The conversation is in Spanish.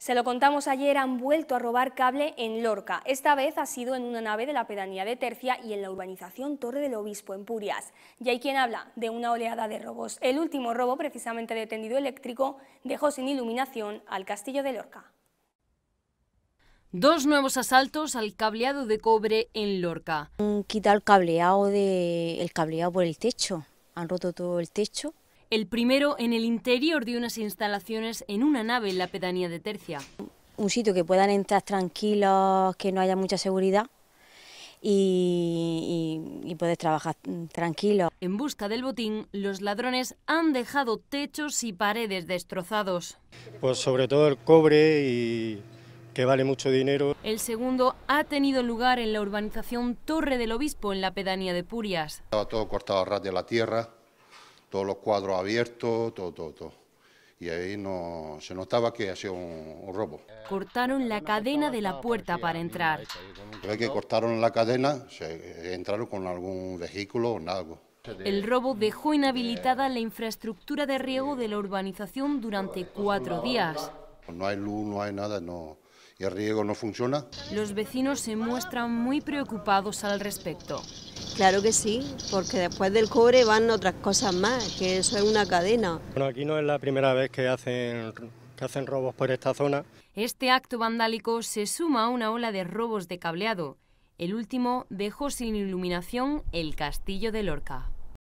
Se lo contamos ayer, han vuelto a robar cable en Lorca. Esta vez ha sido en una nave de la pedanía de Tercia y en la urbanización Torre del Obispo, en Purias. Y hay quien habla de una oleada de robos. El último robo, precisamente de tendido eléctrico, dejó sin iluminación al castillo de Lorca. Dos nuevos asaltos al cableado de cobre en Lorca. Han quitado el cableado, de, el cableado por el techo. Han roto todo el techo el primero en el interior de unas instalaciones en una nave en la pedanía de Tercia. Un sitio que puedan entrar tranquilos, que no haya mucha seguridad, y, puedes poder trabajar tranquilo. En busca del botín, los ladrones han dejado techos y paredes destrozados. Pues sobre todo el cobre y que vale mucho dinero. El segundo ha tenido lugar en la urbanización Torre del Obispo, en la pedanía de Purias. Estaba todo cortado a ras de la tierra, todos los cuadros abiertos, todo, todo, todo. Y ahí no, se notaba que hacía un, un robo. Cortaron la cadena de la puerta para entrar. Creo que cortaron la cadena, se, entraron con algún vehículo o algo. El robo dejó inhabilitada la infraestructura de riego de la urbanización durante cuatro días. No hay luz, no hay nada, no, y el riego no funciona. Los vecinos se muestran muy preocupados al respecto. Claro que sí, porque después del cobre van otras cosas más, que eso es una cadena. Bueno, aquí no es la primera vez que hacen, que hacen robos por esta zona. Este acto vandálico se suma a una ola de robos de cableado. El último dejó sin iluminación el castillo de Lorca.